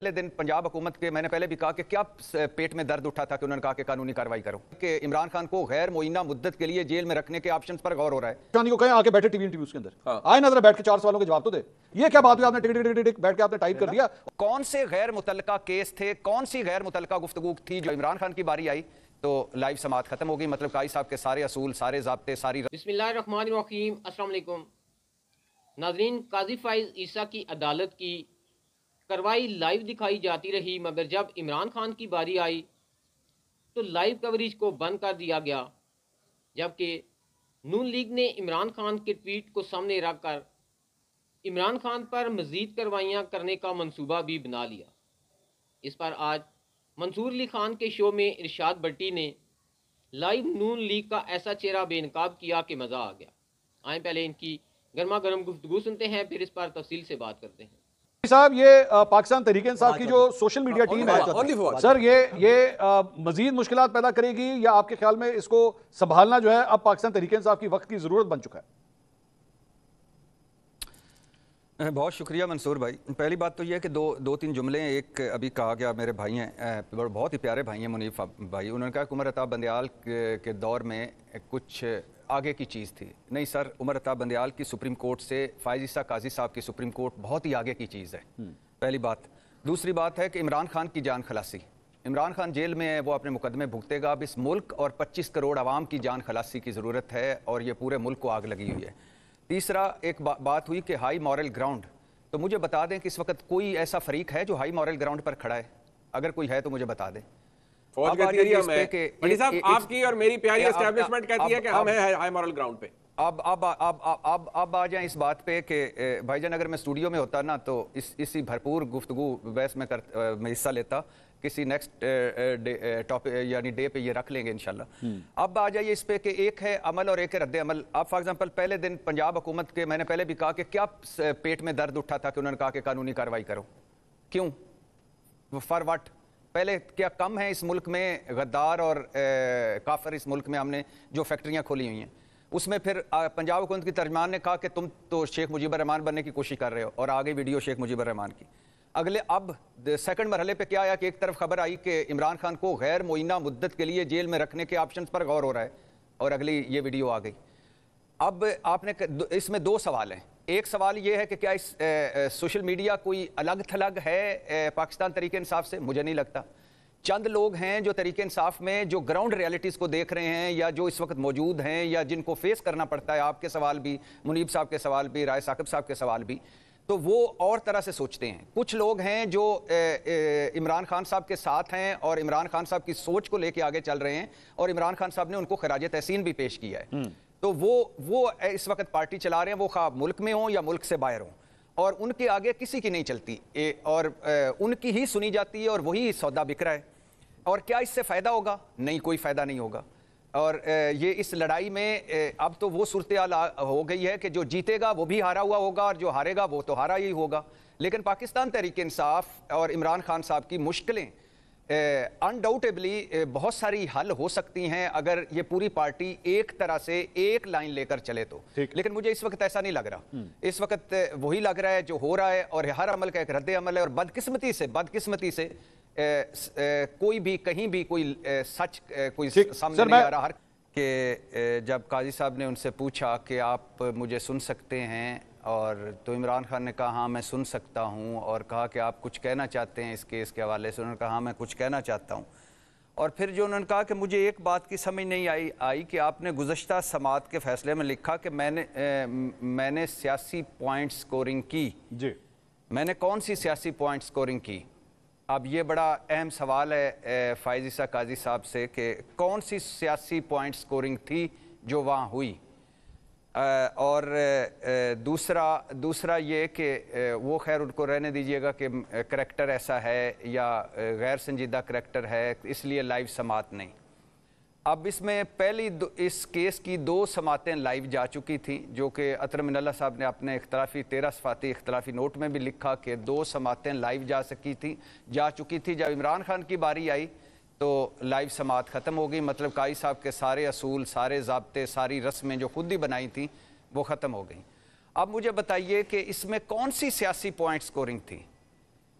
पहले दिन पंजाब हुकूमत के मैंने पहले भी कहा कि क्या पेट में दर्द उठा था कि उन्होंने कहा कि कानूनी कार्रवाई करो कि इमरान खान को गैर मुइना मुद्दत के लिए जेल में रखने के ऑप्शंस पर गौर हो रहा है चांदी को कहें आके बैठे टीवी इंटरव्यूज के अंदर हाँ। आए नजर बैठ के चार सवालों के जवाब तो दे ये क्या बात हुई आपने टिक टिक टिक बैठ के आपने टाइप कर दिया कौन से गैर मुतल केस थे कौन सी गैर मुतल गुफ्तु थी जो इमरान खान की बारी आई तो लाइव समात खत्म होगी मतलब काई साहब के सारे असूल सारे जबते सारी नाजरीन काजी फाइज ईसा की अदालत की कार्रवाई लाइव दिखाई जाती रही मगर जब इमरान खान की बारी आई तो लाइव कवरेज को बंद कर दिया गया जबकि नून लीग ने इमरान खान के ट्वीट को सामने रख कर इमरान खान पर मजीद कार्रवाइयाँ करने का मनसूबा भी बना लिया इस पर आज मंसूर अली खान के शो में इरशाद भट्टी ने लाइव नून लीग का ऐसा चेहरा बेनकाब किया कि मज़ा आ गया आए पहले इनकी गर्मा गर्म गुफ्तु सुनते हैं फिर इस पर तफसील से बात करते हैं साहब ये पाकिस्तान तरीके इंसाफ की जो सोशल मीडिया टीम है सर ये ये मजीद मुश्किल पैदा करेगी या आपके ख्याल में इसको संभालना जो है अब पाकिस्तान तरीके इंसाफ की वक्त की ज़रूरत बन चुका है बहुत शुक्रिया मंसूर भाई पहली बात तो यह है कि दो दो तीन जुमले हैं एक अभी कहा गया मेरे भाई हैं बहुत ही प्यारे भाई हैं मुनीफ भाई उन्होंने कहा कि उमर अताब बंदयाल के, के दौर में कुछ आगे की चीज़ थी नहीं सर उमर अता बंदयाल की सुप्रीम कोर्ट से फायज काजी साहब की सुप्रीम कोर्ट बहुत ही आगे की चीज़ है हम्म। पहली बात दूसरी बात है कि इमरान खान की जान खलासी इमरान खान जेल में है वो अपने मुकदमे भुगतेगा अब इस मुल्क और 25 करोड़ आवाम की जान खलासी की ज़रूरत है और ये पूरे मुल्क को आग लगी हुई है तीसरा एक बा, बात हुई कि हाई मॉरल ग्राउंड तो मुझे बता दें कि इस वक्त कोई ऐसा फरीक है जो हाई मॉरल ग्राउंड पर खड़ा है अगर कोई है तो मुझे बता दें फौज कहती है हम है साहब आपकी और मेरी प्यारी एस्टेब्लिशमेंट कहती है कि हम है हाई मॉरल ग्राउंड पे अब अब अब अब अब आ जाएं इस बात पे कि भाईजान अगर मैं स्टूडियो में होता ना तो इस इसी भरपूर गुफ्तगु बहस में कर मैं हिस्सा लेता किसी नेक्स्ट टॉपिक यानी डे पे ये रख लेंगे इंशाल्लाह हम्म। अब आ जाइए इस पे कि एक है अमल और एक है रद्द अमल अब फॉर एग्जांपल पहले दिन पंजाब हुकूमत के मैंने पहले भी कहा कि क्या पेट में दर्द उठा था कि उन्होंने कहा कि कानूनी कार्रवाई करो क्यों फॉर वाट पहले क्या कम है इस मुल्क में गद्दार और ए, काफर इस मुल्क में हमने जो फैक्ट्रियाँ खोली हुई हैं उसमें फिर पंजाब हुकूमत की तर्जमान ने कहा कि तुम तो शेख मुजीबर रहमान बनने की कोशिश कर रहे हो और आगे वीडियो शेख मुजीबर रहमान की अगले अब सेकंड मरहले पे क्या आया कि एक तरफ खबर आई कि इमरान खान को गैर मुइना मुद्दत के लिए जेल में रखने के ऑप्शन पर गौर हो रहा है और अगली ये वीडियो आ गई अब आपने इसमें दो सवाल हैं एक सवाल ये है कि क्या इस ए, सोशल मीडिया कोई अलग थलग है ए, पाकिस्तान तरीके इंसाफ से मुझे नहीं लगता चंद लोग हैं जो तरीके इंसाफ में जो ग्राउंड रियलिटीज़ को देख रहे हैं या जो इस वक्त मौजूद हैं या जिनको फेस करना पड़ता है आपके सवाल भी मुनीब साहब के सवाल भी राय साकिब साहब के सवाल भी तो वो और तरह से सोचते हैं कुछ लोग हैं जो इमरान खान साहब के साथ हैं और इमरान खान साहब की सोच को लेके आगे चल रहे हैं और इमरान खान साहब ने उनको खराज तहसीन भी पेश किया है हम्म। तो वो वो इस वक्त पार्टी चला रहे हैं वो खा मुल्क में हों या मुल्क से बाहर हों और उनके आगे किसी की नहीं चलती ए, और ए, उनकी ही सुनी जाती है और वही सौदा बिक रहा है और क्या इससे फ़ायदा होगा नहीं कोई फ़ायदा नहीं होगा और ए, ये इस लड़ाई में ए, अब तो वो सूरत हो गई है कि जो जीतेगा वो भी हारा हुआ होगा और जो हारेगा वो तो हारा ही होगा लेकिन पाकिस्तान तहरीक इंसाफ और इमरान खान साहब की मुश्किलें अनडाउटेबली बहुत सारी हल हो सकती हैं अगर ये पूरी पार्टी एक तरह से एक लाइन लेकर चले तो लेकिन मुझे इस वक्त ऐसा नहीं लग रहा हम्म। इस वक्त वही लग रहा है जो हो रहा है और हर अमल का एक रद्द अमल है और बदकिस्मती से बदकिस्मती से ए, ए, कोई भी कहीं भी कोई ए, सच कोई सामने नहीं आ रहा ए, जब काजी साहब ने उनसे पूछा कि आप मुझे सुन सकते हैं और तो इमरान खान ने कहा हाँ मैं सुन सकता हूँ और कहा कि आप कुछ कहना चाहते हैं इस केस के हवाले से उन्होंने कहा हाँ मैं कुछ कहना चाहता हूँ और फिर जो उन्होंने कहा कि मुझे एक बात की समझ नहीं आई आई कि आपने गुजशत समात के फैसले में लिखा कि मैंने ए, मैंने सियासी पॉइंट स्कोरिंग की जी मैंने कौन सी सियासी पॉइंट स्कोरिंग की अब ये बड़ा अहम सवाल है फायजिसा काजी साहब से कि कौन सी सियासी पॉइंट स्कोरिंग थी जो वहाँ हुई और दूसरा दूसरा ये कि वो खैर उनको रहने दीजिएगा कि करेक्टर ऐसा है या गैर संजीदा करेक्टर है इसलिए लाइव समात नहीं अब इसमें पहली इस केस की दो समातें लाइव जा चुकी थी जो कि अतर मिनल्ला साहब ने अपने इख्तलाफी तेरह सफाती इख्तलाफी नोट में भी लिखा कि दो समातें लाइव जा सकी थी जा चुकी थी जब इमरान खान की बारी आई तो लाइव समात ख़त्म हो गई मतलब काई साहब के सारे असूल सारे जबते सारी रस्में जो खुद ही बनाई थी वो ख़त्म हो गई अब मुझे बताइए कि इसमें कौन सी सियासी पॉइंट स्कोरिंग थी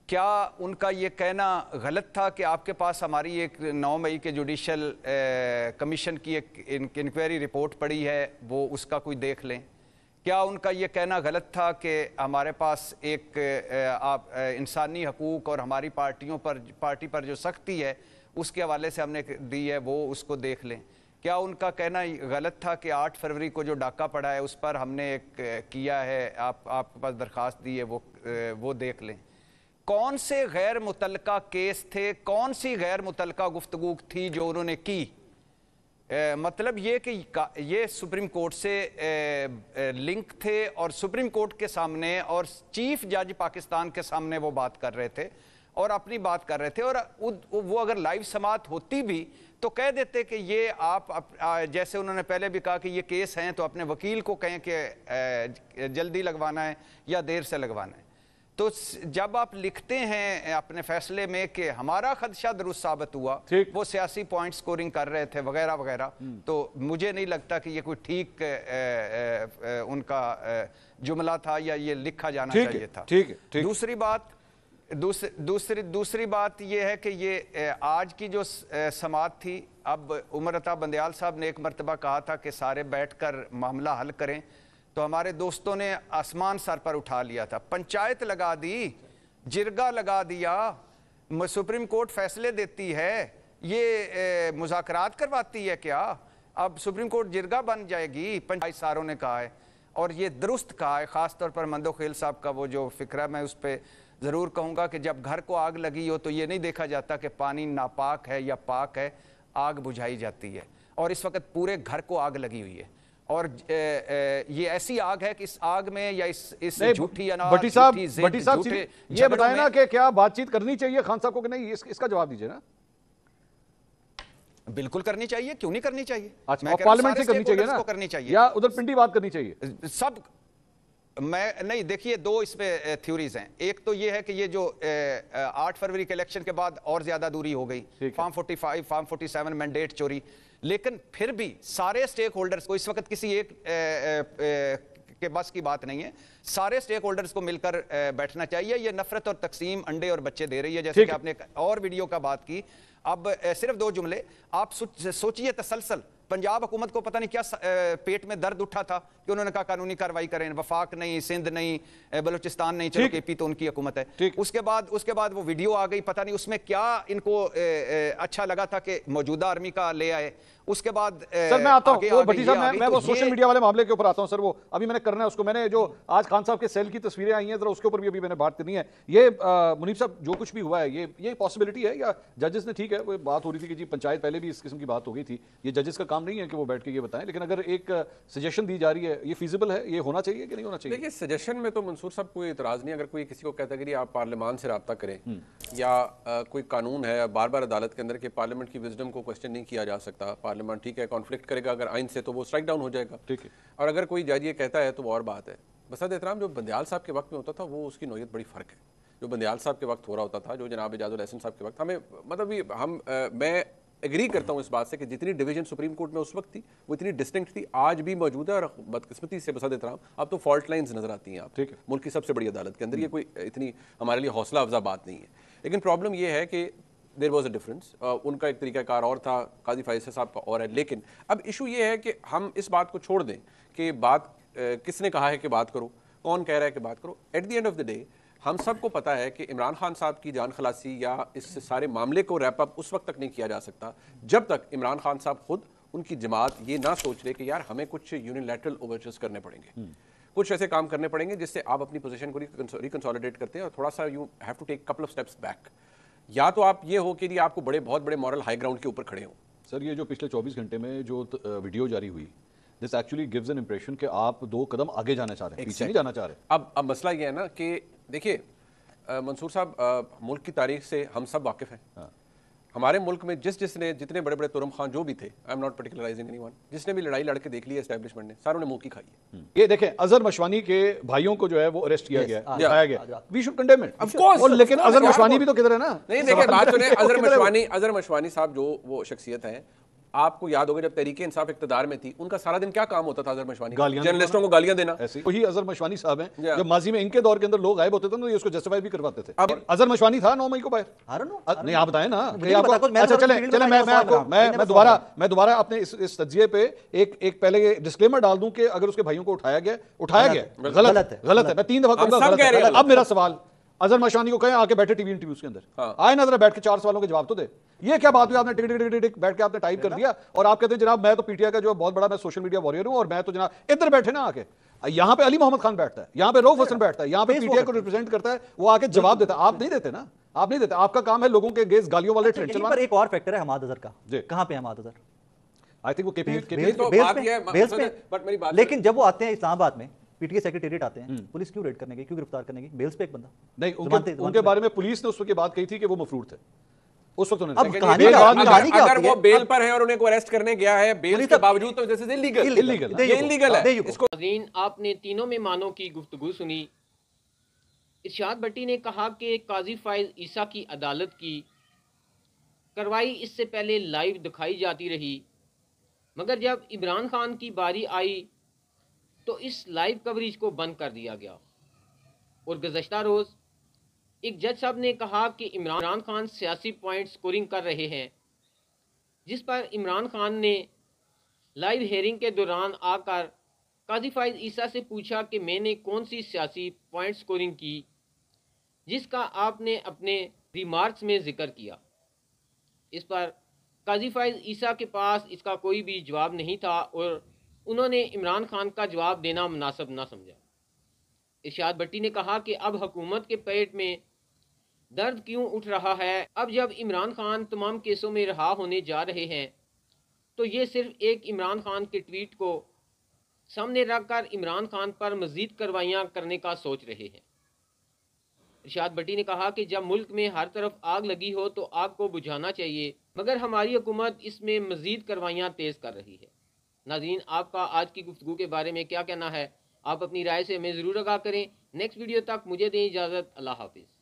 क्या उनका ये कहना गलत था कि आपके पास हमारी एक नौ मई के जुडिशल कमीशन की एक इंक्वायरी रिपोर्ट पड़ी है वो उसका कोई देख लें क्या उनका ये कहना गलत था कि हमारे पास एक आप इंसानी हकूक़ और हमारी पार्टियों पर पार्टी पर जो सख्ती है उसके हवाले से हमने दी है वो उसको देख लें क्या उनका कहना गलत था कि 8 फरवरी को जो डाका पड़ा है उस पर हमने एक किया है आप आपके पास दरख्वास्त दी है वो वो देख लें कौन से गैर मुतल केस थे कौन सी गैर मुतल गुफ्तु थी जो उन्होंने की ए, मतलब ये कि ये सुप्रीम कोर्ट से ए, ए, लिंक थे और सुप्रीम कोर्ट के सामने और चीफ जज पाकिस्तान के सामने वो बात कर रहे थे और अपनी बात कर रहे थे और वो अगर लाइव समात होती भी तो कह देते कि ये आप जैसे उन्होंने पहले भी कहा कि ये केस हैं तो अपने वकील को कहें कि जल्दी लगवाना है या देर से लगवाना है तो जब आप लिखते हैं अपने फैसले में कि हमारा खदशा दुरुस्त साबित हुआ वो सियासी पॉइंट स्कोरिंग कर रहे थे वगैरह वगैरह हम्म। तो मुझे नहीं लगता कि ये कोई ठीक उनका जुमला था या ये लिखा जाना चाहिए था ठीक है दूसरी बात दूसरी दूसरी दूसरी बात यह है कि ये आज की जो समाज थी अब उमर अता बंदयाल साहब ने एक मरतबा कहा था कि सारे बैठकर मामला हल करें तो हमारे दोस्तों ने आसमान सर पर उठा लिया था पंचायत लगा दी जिरगा लगा दिया सुप्रीम कोर्ट फैसले देती है ये मुजाकरात करवाती है क्या अब सुप्रीम कोर्ट जिरगा बन जाएगी पंचायत सारों ने कहा है और ये दुरुस्त कहा है ख़ास तौर पर मंदो खेल साहब का वो जो फिक्र मैं उस पर ज़रूर कहूँगा कि जब घर को आग लगी हो तो ये नहीं देखा जाता कि पानी नापाक है या पाक है आग बुझाई जाती है और इस वक्त पूरे घर को आग लगी हुई है और ए, ए, ये ऐसी आग है कि इस आग में या इस इस झूठी भट्टी साहब भट्टी साहब ये बताए ना कि क्या बातचीत करनी चाहिए खान साहब को कि नहीं इस, इसका जवाब दीजिए ना बिल्कुल करनी चाहिए क्यों नहीं करनी चाहिए अच्छा, मैं पार्लियामेंट से करनी चाहिए ना करनी चाहिए या उधर पिंडी बात करनी चाहिए सब मैं नहीं देखिए दो इसमें थ्योरीज हैं एक तो ये है कि ये जो आठ फरवरी के इलेक्शन के बाद और ज्यादा दूरी हो गई फार्म 45 फार्म 47 मैंडेट चोरी लेकिन फिर भी सारे स्टेक होल्डर्स को इस वक्त किसी एक ए, ए, ए, के बस की बात नहीं है सारे स्टेक होल्डर्स को मिलकर बैठना चाहिए ये नफरत और तकसीम अंडे और बच्चे दे रही है जैसे कि आपने और वीडियो का बात की अब सिर्फ दो जुमले आप सोचिए तसलसल पंजाब हुकूमत को पता नहीं क्या पेट में दर्द उठा था कि उन्होंने कहा कानूनी कार्रवाई करें वफाक नहीं सिंध नहीं बलोचिस्तान नहीं चलो के पी तो उनकी हुकूमत है उसके बाद उसके बाद वो वीडियो आ गई पता नहीं उसमें क्या इनको अच्छा लगा था कि मौजूदा आर्मी का ले आए उसके बाद सर मैं आता हूँ भट्टी साहब मैं, मैं तो वो सोशल मीडिया वाले मामले के ऊपर आता हूँ सर वो अभी मैंने करना है उसको मैंने जो आज खान साहब के सेल की तस्वीरें आई हैं जरा उसके ऊपर भी अभी मैंने बात करनी है ये मुनीब साहब जो कुछ भी हुआ है ये ये पॉसिबिलिटी है या जजेस ने ठीक है वो बात हो रही थी कि जी पंचायत पहले भी इस किस्म की बात हो गई थी ये जजेस का काम नहीं है कि वो बैठ के ये बताएं लेकिन अगर एक सजेशन दी जा रही है ये फिजिबल है ये होना चाहिए कि नहीं होना चाहिए देखिए सजेशन में तो मंसूर साहब कोई इतराज़ नहीं अगर कोई किसी को कहता कि आप पार्लियामान से रबता करें हम्म। या कोई कानून है बार बार अदालत के अंदर कि पार्लियामेंट की विजडम को क्वेश्चन नहीं किया जा सकता पार्लियामेंट ठीक है कॉन्फ्लिक्ट करेगा अगर आइन से तो वो स्ट्राइक डाउन हो जाएगा ठीक है और अगर कोई जज ये कहता है तो वो और बात है बसद एहतराम जो बंदयाल साहब के वक्त में होता था वो उसकी नोयत बड़ी फ़र्क है जो बंदयाल साहब के वक्त हो रहा होता था जो जनाब एजाजुल हसन साहब के वक्त हमें मतलब ये हम मैं एग्री करता हूँ इस बात से कि जितनी डिवीजन सुप्रीम कोर्ट में उस वक्त थी वो इतनी डिस्टिंक्ट थी आज भी मौजूद है और बदकस्मती से बसद एहतराम अब तो फॉल्ट लाइन्स नजर आती हैं आप ठीक है मुल्क की सबसे बड़ी अदालत के अंदर ये कोई इतनी हमारे लिए हौसला अफजा बात नहीं है लेकिन प्रॉब्लम यह है कि देर वॉज अ डिफरेंस उनका एक तरीकाकार और था काजी फाइसा साहब का और है लेकिन अब इशू ये है कि हम इस बात को छोड़ दें कि बात किसने कहा है कि बात करो कौन कह रहा है कि बात करो at the end of the day हम सबको पता है कि इमरान खान साहब की जान खलासी या इस सारे मामले को रैप अप उस वक्त तक नहीं किया जा सकता जब तक इमरान खान साहब खुद उनकी जमात ये ना सोच रहे कि यार हमें कुछ यूनिलैटरल ओवरचर्स करने पड़ेंगे हम्म। कुछ ऐसे काम करने पड़ेंगे जिससे आप अपनी पोजीशन को रिकन्सोलिडेट करते हैं और थोड़ा सा you have to take couple of steps back या तो आप ये हो कि आपको बड़े बहुत बड़े मॉरल हाई ग्राउंड के ऊपर खड़े हो सर ये जो पिछले 24 घंटे में जो वीडियो जारी हुई this actually gives an impression कि आप दो कदम आगे जाना चाह रहे हैं पीछे नहीं जाना चाह रहे अब अब मसला ये है ना कि देखिए मंसूर साहब मुल्क की तारीख से हम सब वाकिफ हैं हाँ। हमारे मुल्क में जिस जिसने जितने बड़े बड़े तुरम खान जो भी थे I am not particularising anyone जिसने भी लड़ाई लड़के देख ली एस्टेब्लिशमेंट ने सारों ने मुंह की खाई है ये देखें अजहर मशवानी के भाइयों को जो है वो अरेस्ट किया गया उठाया हाँ, हाँ, गया we should condemn it of course और लेकिन अजहर मशवानी भी तो किधर है ना नहीं देखिए बात सुने अजहर मशवानी अजहर मशवानी साहब जो वो शख्सियत है आपको याद होगा जब तरीके इंसाफ इकतदार में थी उनका सारा दिन क्या काम होता था अजर मशवानी जर्नलिस्टों को गालियां देना वही अजर मशवानी साहब है जब माजी में इनके दौर के अंदर लोग आए होते थे ना उसको जस्टिफाई भी करवाते थे अब अजर मशवानी था नौ मई को बाहर नहीं आप बताए ना अच्छा, चले मैं दोबारा मैं दोबारा अपने इस तजिए पे एक एक पहले डिस्क्लेमर डाल दूं कि अगर उसके भाइयों को उठाया गया उठाया गया गलत है गलत है मैं तीन दफा अब मेरा सवाल अजहर मशानी को कहें आके बैठे टीवी इंटरव्यूज के अंदर हाँ। आए ना जरा बैठ के चार सवालों के जवाब तो दे ये क्या बात हुई आपने टिक टिक टिक बैठ के आपने टाइप कर दिया और आप कहते हैं जनाब मैं तो पीटीआई का जो बहुत बड़ा मैं सोशल मीडिया वॉरियर हूं और मैं तो जनाब इधर बैठे ना आके यहाँ पे अली मोहम्मद खान बैठता है यहाँ पे रोफ हसन बैठता है यहाँ पे पीटीआई को रिप्रेजेंट करता है वो आके जवाब देता है आप नहीं देते ना आप नहीं देते आपका काम है लोगों के गेस गालियों वाले अच्छा, ट्रेंड चलवाना एक और फैक्टर है हमाद अजहर का जी कहाँ पे हमाद अजहर आई थिंक वो केपी तो मतलब बट मेरी बात लेकिन जब वो आते हैं इस्लामाबाद में पीटीए सेक्रेटेरिएट आते हैं हम्म। पुलिस क्यों रेड करने गई क्यों गिरफ्तार करने गई बेल्स पे एक बंदा नहीं उनके, उनके उनके बारे में पुलिस ने उस वक्त बात कही थी कि वो मफरूर थे उस वक्त अब कहानी का, कहानी क्या अगर वो बेल पर है और उन्हें अरेस्ट करने गया है बेल के बावजूद तो दिस हाँ, आपने तीनों मेहमानों की गुफ्तगु सुनी इर्शाद भट्टी ने कहा कि काजी फाइज ईसा की अदालत की कार्रवाई इससे पहले लाइव दिखाई जाती रही मगर जब इमरान खान की बारी आई तो इस लाइव कवरेज को बंद कर दिया गया और गुजशत रोज़ एक जज साहब ने कहा कि इमरान खान सियासी पॉइंट स्कोरिंग कर रहे हैं जिस पर इमरान खान ने लाइव हेयरिंग के दौरान आकर काजी फायद ईसा से पूछा कि मैंने कौन सी सियासी पॉइंट स्कोरिंग की जिसका आपने अपने रिमार्क्स में जिक्र किया इस पर काजी ईसा के पास इसका कोई भी जवाब नहीं था और उन्होंने इमरान खान का जवाब देना मुनासब ना समझा इर्शाद भट्टी ने कहा कि अब हुकूमत के पेट में दर्द क्यों उठ रहा है अब जब इमरान खान तमाम केसों में रहा होने जा रहे हैं तो ये सिर्फ एक इमरान खान के ट्वीट को सामने रख कर इमरान खान पर मजीद कार्रवाइयाँ करने का सोच रहे हैं इर्शाद भट्टी ने कहा कि जब मुल्क में हर तरफ आग लगी हो तो आग को बुझाना चाहिए मगर हमारी हुकूमत इसमें मजीद कार्रवाइयाँ तेज़ कर रही है नाजीन आपका आज की गुफ्तु के बारे में क्या कहना है आप अपनी राय से हमें ज़रूर आगा करें नेक्स्ट वीडियो तक मुझे दें इजाज़त अल्लाह हाफिज़